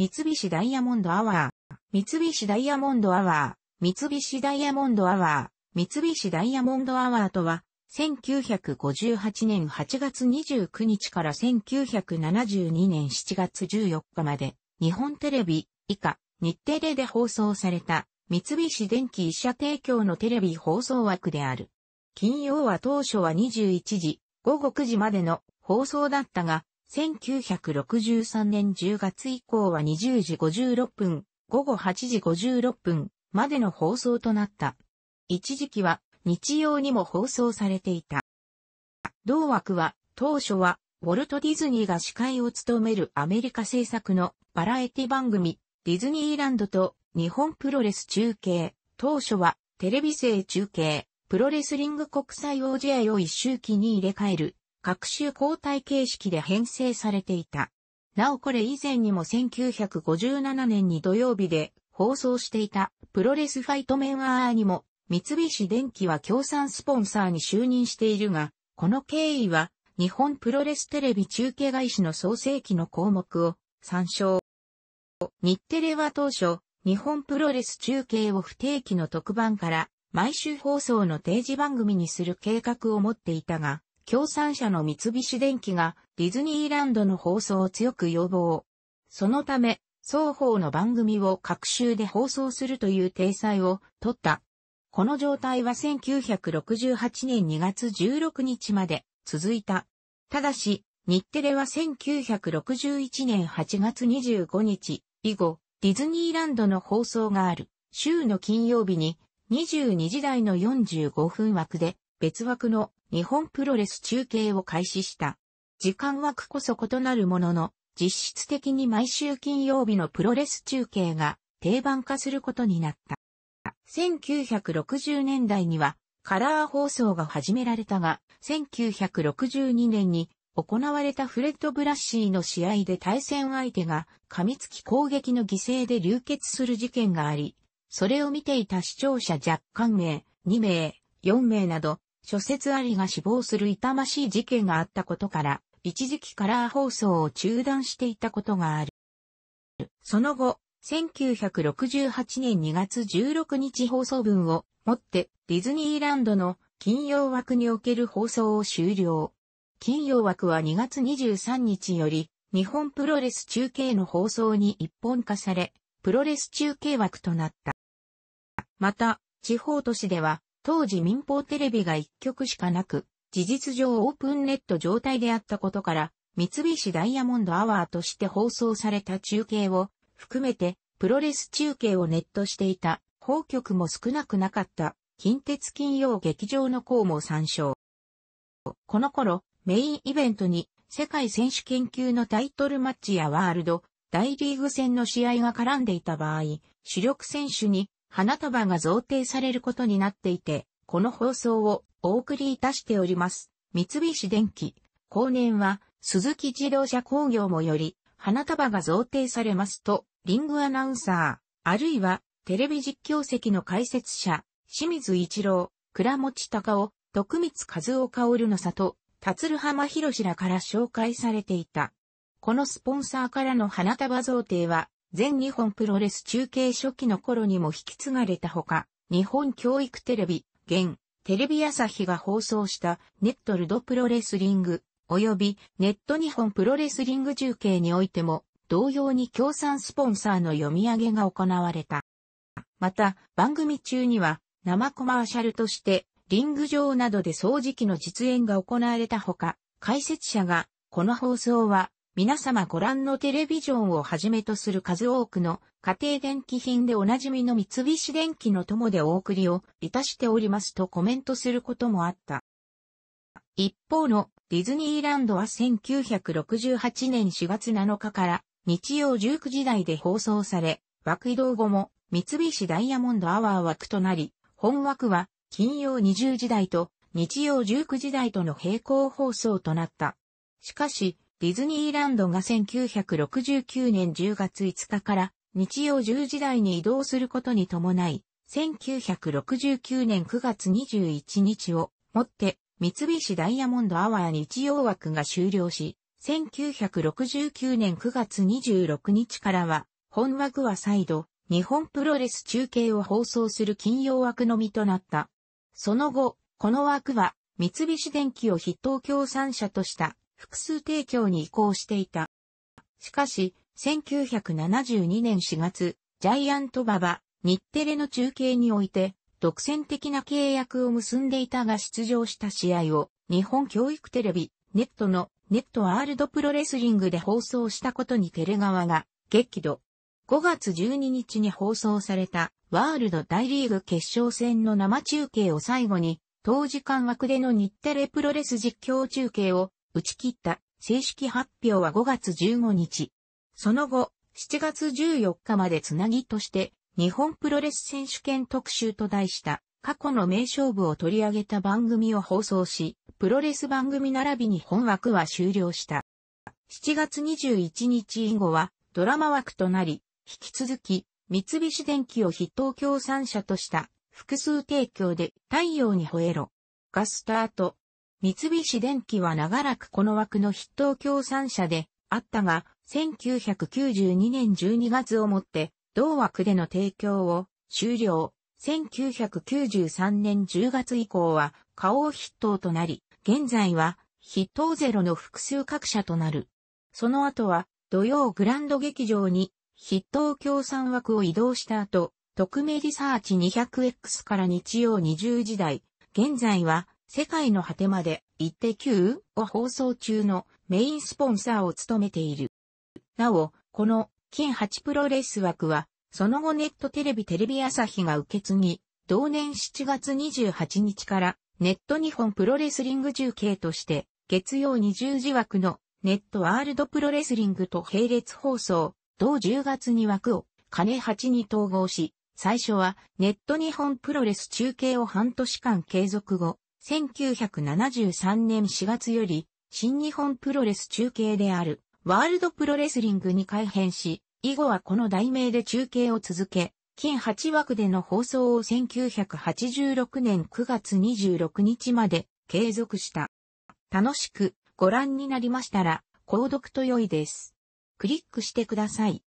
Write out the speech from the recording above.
三菱ダイヤモンドアワー、三菱ダイヤモンドアワー、三菱ダイヤモンドアワー、三菱ダイヤモンドアワーとは、1958年8月29日から1972年7月14日まで、日本テレビ、以下、日テレで放送された、三菱電機医者提供のテレビ放送枠である。金曜は当初は21時、午後9時までの放送だったが、1963年10月以降は20時56分、午後8時56分までの放送となった。一時期は日曜にも放送されていた。同枠は当初はウォルト・ディズニーが司会を務めるアメリカ制作のバラエティ番組ディズニーランドと日本プロレス中継、当初はテレビ制中継、プロレスリング国際王試合を一周期に入れ替える各種交代形式で編成されていた。なおこれ以前にも1957年に土曜日で放送していたプロレスファイトメンアーにも三菱電機は協賛スポンサーに就任しているが、この経緯は日本プロレステレビ中継会社の創世記の項目を参照。日テレは当初、日本プロレス中継を不定期の特番から毎週放送の定時番組にする計画を持っていたが、共産者の三菱電機がディズニーランドの放送を強く要望。そのため、双方の番組を各週で放送するという体裁を取った。この状態は1968年2月16日まで続いた。ただし、日テレは1961年8月25日以後、ディズニーランドの放送がある週の金曜日に22時台の45分枠で別枠の日本プロレス中継を開始した。時間枠こそ異なるものの、実質的に毎週金曜日のプロレス中継が定番化することになった。1960年代にはカラー放送が始められたが、1962年に行われたフレッド・ブラッシーの試合で対戦相手が噛みつき攻撃の犠牲で流血する事件があり、それを見ていた視聴者若干名、2名、4名など諸説ありが死亡する痛ましい事件があったことから、一時期カラー放送を中断していたことがある。その後、1968年2月16日放送分をもってディズニーランドの金曜枠における放送を終了。金曜枠は2月23日より日本プロレス中継の放送に一本化され、プロレス中継枠となった。また、地方都市では当時民放テレビが一局しかなく、事実上オープンネット状態であったことから、三菱ダイヤモンドアワーとして放送された中継を含めて、プロレス中継をネットしていた、法局も少なくなかった、近鉄金曜劇場の項も参照。この頃、メインイベントに、世界選手研究のタイトルマッチやワールド、大リーグ戦の試合が絡んでいた場合、主力選手に花束が贈呈されることになっていて、この放送をお送りいたしております。三菱電機、後年は、鈴木自動車工業もより、花束が贈呈されますと、リングアナウンサー、あるいは、テレビ実況席の解説者、清水一郎、倉持隆夫、徳光和夫薫の里、達る浜博らから紹介されていた。このスポンサーからの花束贈呈は、全日本プロレス中継初期の頃にも引き継がれたほか、日本教育テレビ、現、テレビ朝日が放送したネットルドプロレスリング、及びネット日本プロレスリング中継においても、同様に協賛スポンサーの読み上げが行われた。また、番組中には、生コマーシャルとして、リング上などで掃除機の実演が行われたほか、解説者が、この放送は、皆様ご覧のテレビジョンをはじめとする数多くの家庭電気品でおなじみの三菱電機の友でお送りをいたしておりますとコメントすることもあった。一方のディズニーランドは1968年4月7日から日曜19時台で放送され、枠移動後も三菱ダイヤモンドアワー枠となり、本枠は金曜20時台と日曜19時台との並行放送となった。しかし、ディズニーランドが1969年10月5日から日曜10時台に移動することに伴い、1969年9月21日をもって三菱ダイヤモンドアワー日曜枠が終了し、1969年9月26日からは本枠は再度日本プロレス中継を放送する金曜枠のみとなった。その後、この枠は三菱電機を筆頭協賛者とした複数提供に移行していた。しかし、1972年4月、ジャイアント馬場、日テレの中継において、独占的な契約を結んでいたが出場した試合を、日本教育テレビ、ネットの、ネットワールドプロレスリングで放送したことにテレ側が、激怒。5月12日に放送された、ワールド大リーグ決勝戦の生中継を最後に、当時間枠での日テレプロレス実況中継を打ち切った、正式発表は5月15日。その後、7月14日までつなぎとして、日本プロレス選手権特集と題した、過去の名勝負を取り上げた番組を放送し、プロレス番組並びに本枠は終了した。7月21日以後は、ドラマ枠となり、引き続き、三菱電機を筆頭協賛者とした、複数提供で太陽に吠えろ。がスタート。三菱電機は長らくこの枠の筆頭協賛社であったが、1992年12月をもって、同枠での提供を終了。1993年10月以降は、花王筆頭となり、現在は、筆頭ゼロの複数各社となる。その後は、土曜グランド劇場に、筆頭協賛枠を移動した後、特命リサーチ 200X から日曜20時台、現在は、世界の果てまで、行って Q を放送中のメインスポンサーを務めている。なお、この、金8プロレス枠は、その後ネットテレビテレビ朝日が受け継ぎ、同年7月28日から、ネット日本プロレスリング中継として、月曜20時枠の、ネットワールドプロレスリングと並列放送、同10月に枠を、金8に統合し、最初はネット日本プロレス中継を半年間継続後、1973年4月より、新日本プロレス中継である、ワールドプロレスリングに改編し、以後はこの題名で中継を続け、金8枠での放送を1986年9月26日まで継続した。楽しくご覧になりましたら、購読と良いです。クリックしてください。